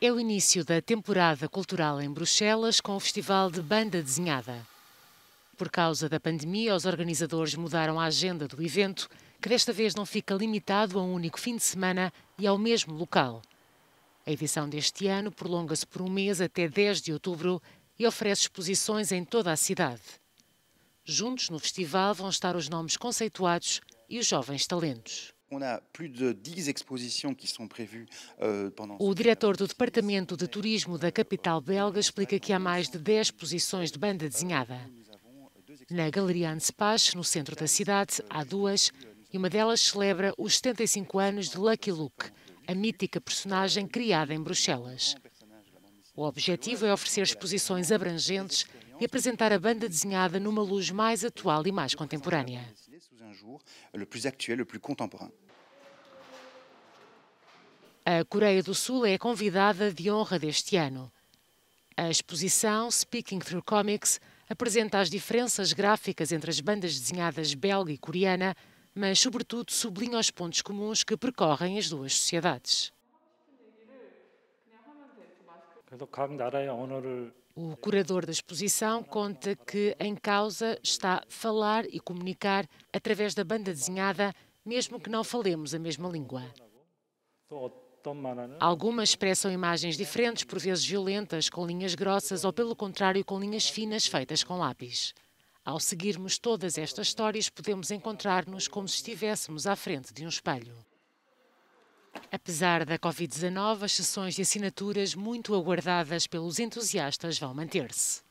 É o início da temporada cultural em Bruxelas com o Festival de Banda Desenhada. Por causa da pandemia, os organizadores mudaram a agenda do evento, que desta vez não fica limitado a um único fim de semana e ao mesmo local. A edição deste ano prolonga-se por um mês até 10 de outubro e oferece exposições em toda a cidade. Juntos no festival vão estar os nomes conceituados e os jovens talentos. Euh, o diretor do Departamento de Turismo da capital belga explica que há mais de 10 exposições de banda desenhada. Na Galeria Anspach, no centro da cidade, há duas, e uma delas celebra os 75 anos de Lucky Luke, a mítica personagem criada em Bruxelas. O objetivo é oferecer exposições abrangentes e apresentar a banda desenhada numa luz mais atual e mais contemporânea. A Coreia do Sul é a convidada de honra deste ano. A exposição Speaking Through Comics apresenta as diferenças gráficas entre as bandas desenhadas belga e coreana, mas, sobretudo, sublinha os pontos comuns que percorrem as duas sociedades. O curador da exposição conta que em causa está falar e comunicar através da banda desenhada, mesmo que não falemos a mesma língua. Algumas expressam imagens diferentes, por vezes violentas, com linhas grossas ou, pelo contrário, com linhas finas feitas com lápis. Ao seguirmos todas estas histórias, podemos encontrar-nos como se estivéssemos à frente de um espelho. Apesar da Covid-19, as sessões de assinaturas muito aguardadas pelos entusiastas vão manter-se.